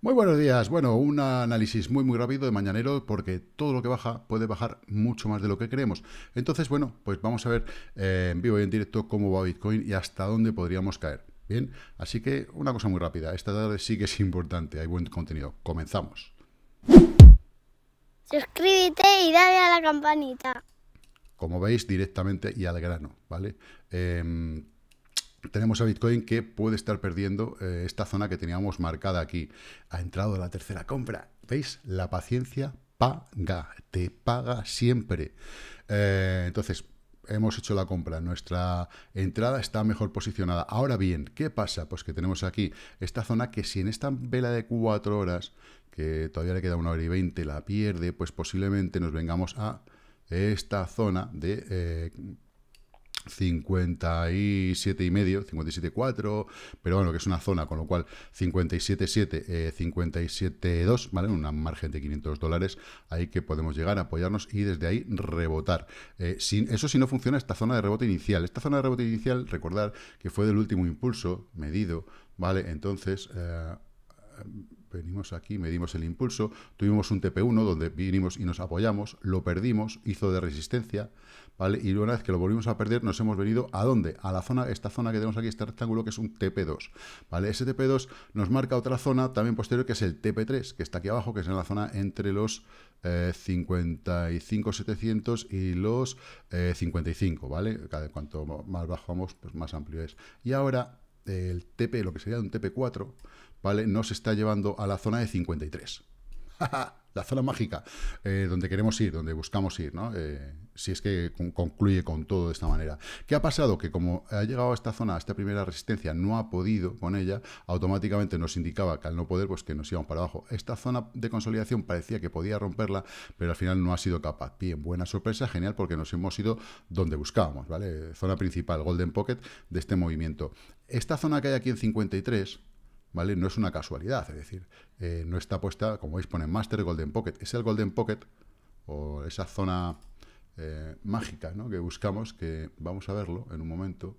Muy buenos días. Bueno, un análisis muy muy rápido de mañanero porque todo lo que baja puede bajar mucho más de lo que creemos. Entonces, bueno, pues vamos a ver eh, en vivo y en directo cómo va Bitcoin y hasta dónde podríamos caer. Bien, así que una cosa muy rápida. Esta tarde sí que es importante, hay buen contenido. Comenzamos. Suscríbete y dale a la campanita. Como veis, directamente y al grano, ¿vale? Em, tenemos a Bitcoin que puede estar perdiendo eh, esta zona que teníamos marcada aquí. Ha entrado la tercera compra. ¿Veis? La paciencia paga, te paga siempre. Eh, entonces, hemos hecho la compra, nuestra entrada está mejor posicionada. Ahora bien, ¿qué pasa? Pues que tenemos aquí esta zona que si en esta vela de cuatro horas, que todavía le queda una hora y veinte, la pierde, pues posiblemente nos vengamos a esta zona de eh, 57 y medio, 57.4, pero bueno, que es una zona, con lo cual 57.7, eh, 57.2, ¿vale? Una margen de 500 dólares, ahí que podemos llegar, a apoyarnos y desde ahí rebotar. Eh, sin, eso si no funciona esta zona de rebote inicial. Esta zona de rebote inicial, recordar que fue del último impulso medido, ¿vale? Entonces... Eh, venimos aquí, medimos el impulso, tuvimos un TP1 donde vinimos y nos apoyamos, lo perdimos, hizo de resistencia, ¿vale? Y una vez que lo volvimos a perder, nos hemos venido a dónde? A la zona, esta zona que tenemos aquí, este rectángulo, que es un TP2, ¿vale? Ese TP2 nos marca otra zona también posterior, que es el TP3, que está aquí abajo, que es en la zona entre los 55,700 eh, y los 55, eh, ¿vale? Cada, cuanto más bajo vamos, pues más amplio es. Y ahora el TP, lo que sería un TP4, ¿vale? Nos está llevando a la zona de 53. la zona mágica, eh, donde queremos ir, donde buscamos ir, ¿no? Eh, si es que concluye con todo de esta manera. ¿Qué ha pasado? Que como ha llegado a esta zona, a esta primera resistencia, no ha podido con ella, automáticamente nos indicaba que al no poder, pues que nos íbamos para abajo. Esta zona de consolidación parecía que podía romperla, pero al final no ha sido capaz. Bien, buena sorpresa, genial, porque nos hemos ido donde buscábamos, ¿vale? Zona principal, Golden Pocket, de este movimiento. Esta zona que hay aquí en 53, ¿vale? No es una casualidad, es decir, eh, no está puesta, como veis, pone Master Golden Pocket. Es el Golden Pocket o esa zona eh, mágica que buscamos, que vamos a verlo en un momento,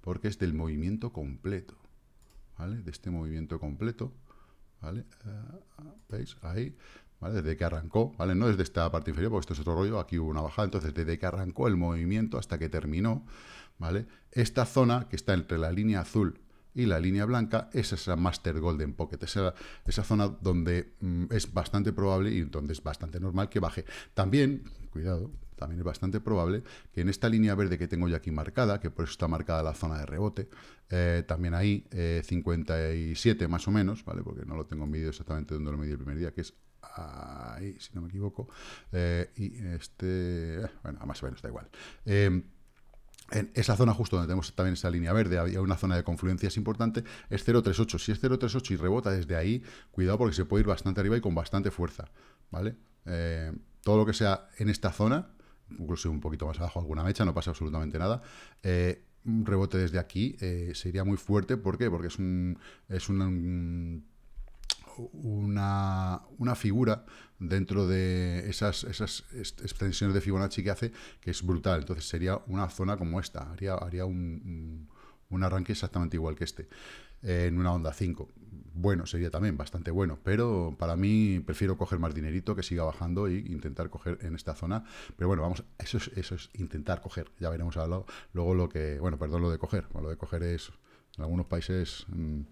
porque es del movimiento completo, ¿vale? De este movimiento completo, ¿vale? Ah, ¿Veis? Ahí, ¿vale? Desde que arrancó, ¿vale? No desde esta parte inferior, porque esto es otro rollo, aquí hubo una bajada, entonces desde que arrancó el movimiento hasta que terminó, ¿vale? Esta zona que está entre la línea azul y la línea blanca esa es la Master Golden Pocket, esa, esa zona donde mm, es bastante probable y donde es bastante normal que baje. También, cuidado, también es bastante probable que en esta línea verde que tengo yo aquí marcada, que por eso está marcada la zona de rebote, eh, también ahí eh, 57 más o menos, ¿vale? Porque no lo tengo medido exactamente donde lo medí el primer día, que es ahí, si no me equivoco, eh, y este, bueno, más o menos da igual. Em, en esa zona justo donde tenemos también esa línea verde, había una zona de confluencia es importante, es 038. Si es 038 y rebota desde ahí, cuidado porque se puede ir bastante arriba y con bastante fuerza, ¿vale? Eh, todo lo que sea en esta zona, incluso un poquito más abajo alguna mecha, no pasa absolutamente nada. Eh, un rebote desde aquí eh, sería muy fuerte, ¿por qué? Porque es es un una, una figura dentro de esas, esas extensiones de Fibonacci que hace, que es brutal. Entonces sería una zona como esta, haría, haría un, un arranque exactamente igual que este, en una onda 5. Bueno, sería también bastante bueno, pero para mí prefiero coger más dinerito que siga bajando e intentar coger en esta zona. Pero bueno, vamos, eso es, eso es intentar coger. Ya veremos a luego lo que, bueno, perdón lo de coger, lo de coger es, en algunos países... Mm,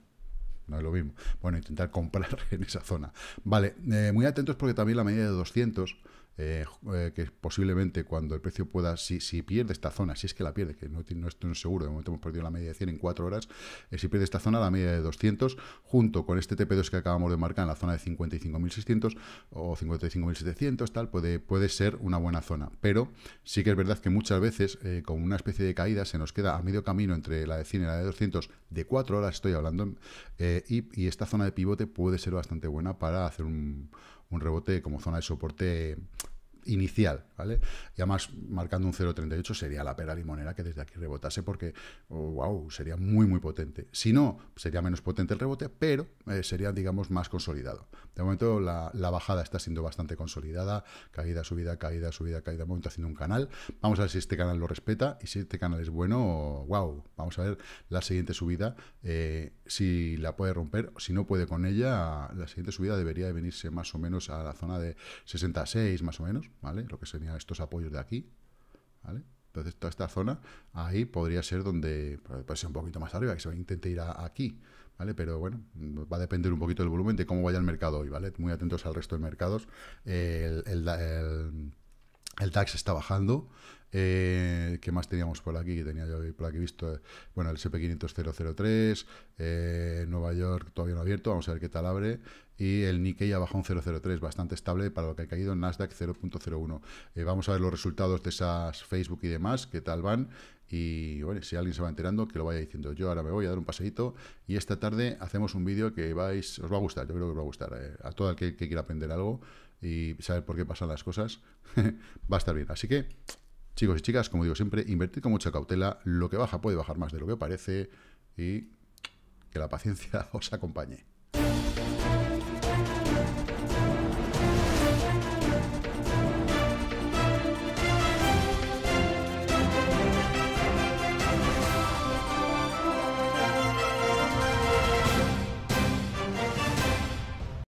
no es lo mismo. Bueno, intentar comprar en esa zona. Vale, eh, muy atentos porque también la medida de 200 eh, eh, que posiblemente cuando el precio pueda, si, si, pierde esta zona, si es que la pierde, que no, no estoy seguro, de momento hemos perdido la media de 100 en 4 horas, eh, si pierde esta zona, la media de 200, junto con este TP2 que acabamos de marcar en la zona de 55.600 o 55.700, tal, puede, puede ser una buena zona. Pero sí que es verdad que muchas veces, con una especie de caída, se nos queda a medio camino entre la de 100 y la de 200, de 4 horas estoy hablando, y esta zona de pivote puede ser bastante buena para hacer un un rebote como zona de soporte inicial, ¿vale? Y además, marcando un 0.38 sería la pera limonera que desde aquí rebotase porque, wow, oh, sería muy, muy potente. Si no, sería menos potente el rebote, pero eh, sería, digamos, más consolidado. De momento, la, bajada está siendo bastante consolidada, caída, subida, caída, subida, caída, de momento haciendo un canal. Vamos a ver si este canal lo respeta y si este canal es bueno, wow, vamos a ver la siguiente subida, eh, si la puede romper, si no puede con ella, la siguiente subida debería de venirse más o menos a la zona de 66, más o menos. ¿vale? Lo que serían estos apoyos de aquí, ¿vale? Entonces, toda esta zona ahí podría ser donde, pues, puede ser un poquito más arriba, que se intente ir a, aquí, ¿vale? Pero bueno, va a depender un poquito del volumen de cómo vaya el mercado hoy, ¿vale? Muy atentos al resto de mercados. el el DAX está bajando. Eh, ¿Qué más teníamos por aquí? que Tenía yo por aquí visto, eh, bueno, el SP500 003, eh, Nueva York todavía no abierto, vamos a ver qué tal abre. Y el Nikkei ha bajado un 003, bastante estable para lo que ha caído, Nasdaq 0.01. vamos a ver los resultados de esas Facebook y demás, qué tal van. Y bueno, si alguien se va enterando, que lo vaya diciendo. Yo ahora me voy a dar un paseíto y esta tarde hacemos un vídeo que vais, os va a gustar, yo creo que os va a gustar. Eh, a todo el que, quiera aprender algo y saber por qué pasan las cosas, va a estar bien. Así que, chicos y chicas, como digo siempre, invertid con mucha cautela. Lo que baja puede bajar más de lo que parece y que la paciencia os acompañe.